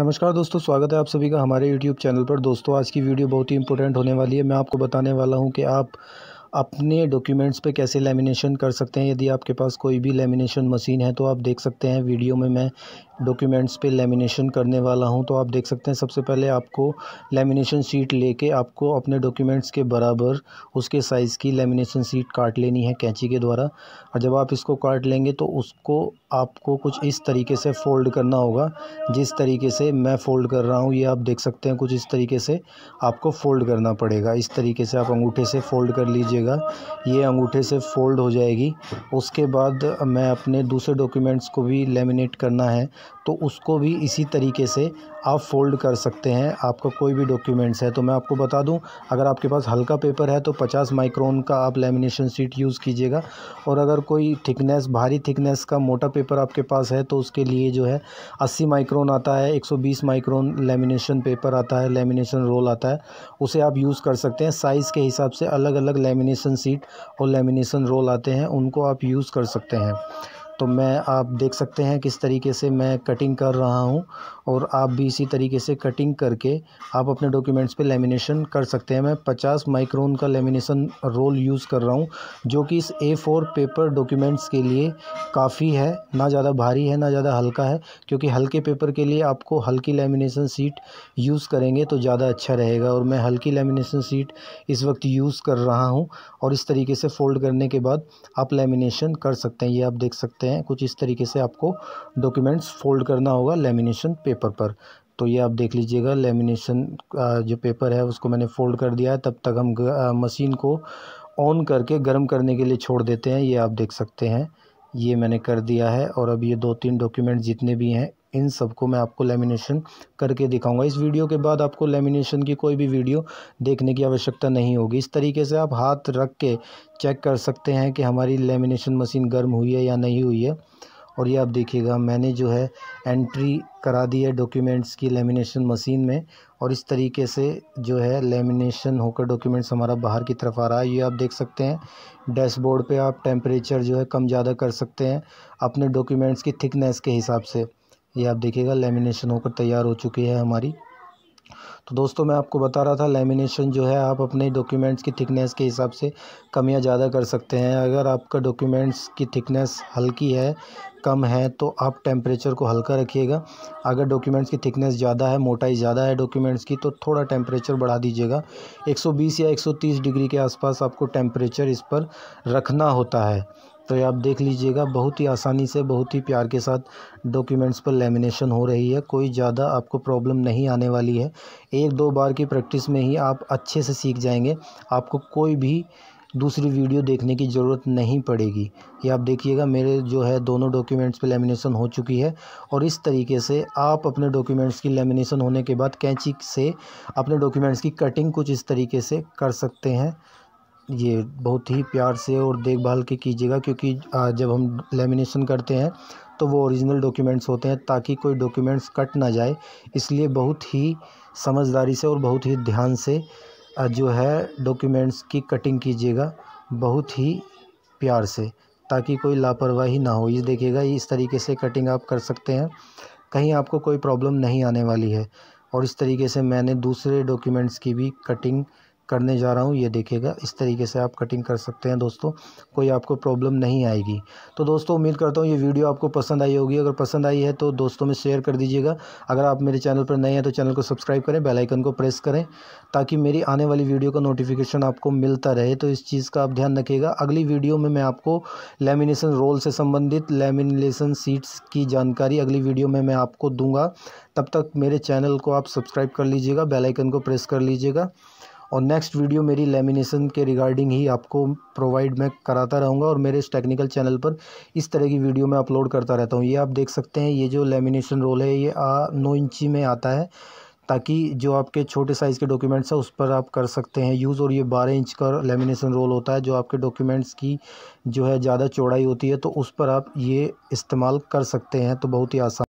नमस्कार दोस्तों स्वागत है आप सभी का हमारे यूट्यूब चैनल पर दोस्तों आज की वीडियो बहुत ही इंपॉर्टेंट होने वाली है मैं आपको बताने वाला हूं कि आप अपने डॉक्यूमेंट्स पे कैसे लेमिनेशन कर सकते हैं यदि आपके पास कोई भी लेमिनेशन मशीन है तो आप देख सकते हैं वीडियो में मैं डॉक्यूमेंट्स पे लेमिनेशन करने वाला हूँ तो आप देख सकते हैं सबसे पहले आपको लेमिनेशन शीट लेके आपको अपने डॉक्यूमेंट्स के बराबर उसके साइज़ की लेमिनेशन शीट काट लेनी है कैंची के द्वारा और जब आप इसको काट लेंगे तो उसको आपको कुछ इस तरीके से फ़ोल्ड करना होगा जिस तरीके से मैं फ़ोल्ड कर रहा हूँ ये आप देख सकते हैं कुछ इस तरीके से आपको फ़ोल्ड करना पड़ेगा इस तरीके से आप अंगूठे से फ़ोल्ड कर लीजिएगा ये अंगूठे से फ़ोल्ड हो जाएगी उसके बाद मैं अपने दूसरे डॉक्यूमेंट्स को भी लेमिनेट करना है तो उसको भी इसी तरीके से आप फ़ोल्ड कर सकते हैं आपका कोई भी डॉक्यूमेंट्स है तो मैं आपको बता दूं अगर आपके पास हल्का पेपर है तो 50 माइक्रोन का आप लेमिनेशन सीट यूज़ कीजिएगा और अगर कोई थिकनेस भारी थिकनेस का मोटा पेपर आपके पास है तो उसके लिए जो है 80 माइक्रोन आता है 120 माइक्रोन लेमिनेशन पेपर आता है लेमिनेशन रोल आता है उसे आप यूज़ कर सकते हैं साइज़ के हिसाब से अलग अलग लेमिनेशन सीट और लेमिनेशन रोल आते हैं उनको आप यूज़ कर सकते हैं तो मैं आप देख सकते हैं किस तरीके से मैं कटिंग कर रहा हूँ और आप भी इसी तरीके से कटिंग करके आप अपने डॉक्यूमेंट्स पे लेमिनेशन कर सकते हैं मैं 50 माइक्रोन का लेमिनेशन रोल यूज़ कर रहा हूँ जो कि इस ए फोर पेपर डॉक्यूमेंट्स के लिए काफ़ी है ना ज़्यादा भारी है ना ज़्यादा हल्का है क्योंकि हल्के पेपर के लिए आपको हल्की लेमिनेशन सीट यूज़ करेंगे तो ज़्यादा अच्छा रहेगा और मैं हल्की लेमिनेशन सीट इस वक्त यूज़ कर रहा हूँ और इस तरीके से फ़ोल्ड करने के बाद आप लेमिनेशन कर सकते हैं ये आप देख सकते हैं हैं कुछ इस तरीके से आपको डॉक्यूमेंट्स फोल्ड करना होगा लेमिनेशन पेपर पर तो ये आप देख लीजिएगा लेमिनेशन जो पेपर है उसको मैंने फ़ोल्ड कर दिया है तब तक हम मशीन को ऑन करके गर्म करने के लिए छोड़ देते हैं ये आप देख सकते हैं ये मैंने कर दिया है और अब ये दो तीन डॉक्यूमेंट जितने भी हैं इन सबको मैं आपको लेमिनेशन करके दिखाऊंगा इस वीडियो के बाद आपको लेमिनेशन की कोई भी वीडियो देखने की आवश्यकता नहीं होगी इस तरीके से आप हाथ रख के चेक कर सकते हैं कि हमारी लेमिनेशन मशीन गर्म हुई है या नहीं हुई है और ये आप देखिएगा मैंने जो है एंट्री करा दी है डॉक्यूमेंट्स की लेमिनेशन मशीन में और इस तरीके से जो है लेमिनेशन होकर डॉक्यूमेंट्स हमारा बाहर की तरफ आ रहा है ये आप देख सकते हैं डैशबोर्ड पे आप टेम्परेचर जो है कम ज़्यादा कर सकते हैं अपने डॉक्यूमेंट्स की थिकनेस के हिसाब से ये आप देखिएगा लेमिनेशन होकर तैयार हो चुकी है हमारी तो दोस्तों मैं आपको बता रहा था लेमिनेशन जो है आप अपने डॉक्यूमेंट्स की थिकनेस के हिसाब से कमियाँ ज़्यादा कर सकते हैं अगर आपका डॉक्यूमेंट्स की थिकनेस हल्की है कम है तो आप टेम्परेचर को हल्का रखिएगा अगर डॉक्यूमेंट्स की थिकनेस ज़्यादा है मोटाई ज़्यादा है डॉक्यूमेंट्स की तो थोड़ा टेम्परेचर बढ़ा दीजिएगा 120 या 130 डिग्री के आसपास आपको टेम्परेचर इस पर रखना होता है तो ये आप देख लीजिएगा बहुत ही आसानी से बहुत ही प्यार के साथ डॉक्यूमेंट्स पर लेमिनेशन हो रही है कोई ज़्यादा आपको प्रॉब्लम नहीं आने वाली है एक दो बार की प्रैक्टिस में ही आप अच्छे से सीख जाएंगे आपको कोई भी दूसरी वीडियो देखने की ज़रूरत नहीं पड़ेगी ये आप देखिएगा मेरे जो है दोनों डॉक्यूमेंट्स पे लेमिनेशन हो चुकी है और इस तरीके से आप अपने डॉक्यूमेंट्स की लेमिनेशन होने के बाद कैंची से अपने डॉक्यूमेंट्स की कटिंग कुछ इस तरीके से कर सकते हैं ये बहुत ही प्यार से और देखभाल के कीजिएगा क्योंकि जब हम लेमिनेशन करते हैं तो वो ओरिजिनल डॉक्यूमेंट्स होते हैं ताकि कोई डॉक्यूमेंट्स कट ना जाए इसलिए बहुत ही समझदारी से और बहुत ही ध्यान से जो है डॉक्यूमेंट्स की कटिंग कीजिएगा बहुत ही प्यार से ताकि कोई लापरवाही ना हो ये देखिएगा इस तरीके से कटिंग आप कर सकते हैं कहीं आपको कोई प्रॉब्लम नहीं आने वाली है और इस तरीके से मैंने दूसरे डॉक्यूमेंट्स की भी कटिंग करने जा रहा हूँ ये देखिएगा इस तरीके से आप कटिंग कर सकते हैं दोस्तों कोई आपको प्रॉब्लम नहीं आएगी तो दोस्तों उम्मीद करता हूँ ये वीडियो आपको पसंद आई होगी अगर पसंद आई है तो दोस्तों में शेयर कर दीजिएगा अगर आप मेरे चैनल पर नए हैं तो चैनल को सब्सक्राइब करें बेलाइकन को प्रेस करें ताकि मेरी आने वाली वीडियो का नोटिफिकेशन आपको मिलता रहे तो इस चीज़ का आप ध्यान रखिएगा अगली वीडियो में मैं आपको लेमिनेशन रोल से संबंधित लेमिनेशन सीट्स की जानकारी अगली वीडियो में मैं आपको दूंगा तब तक मेरे चैनल को आप सब्सक्राइब कर लीजिएगा बेल आइकन को प्रेस कर लीजिएगा और नेक्स्ट वीडियो मेरी लेमिनेशन के रिगार्डिंग ही आपको प्रोवाइड मैं कराता रहूँगा और मेरे इस टेक्निकल चैनल पर इस तरह की वीडियो मैं अपलोड करता रहता हूँ ये आप देख सकते हैं ये जो लेमिनेशन रोल है ये नौ इंची में आता है ताकि जो आपके छोटे साइज़ के डॉक्यूमेंट्स हैं उस पर आप कर सकते हैं यूज़ और ये बारह इंच का लेमिनेशन रोल होता है जो आपके डॉक्यूमेंट्स की जो है ज़्यादा चौड़ाई होती है तो उस पर आप ये इस्तेमाल कर सकते हैं तो बहुत ही आसान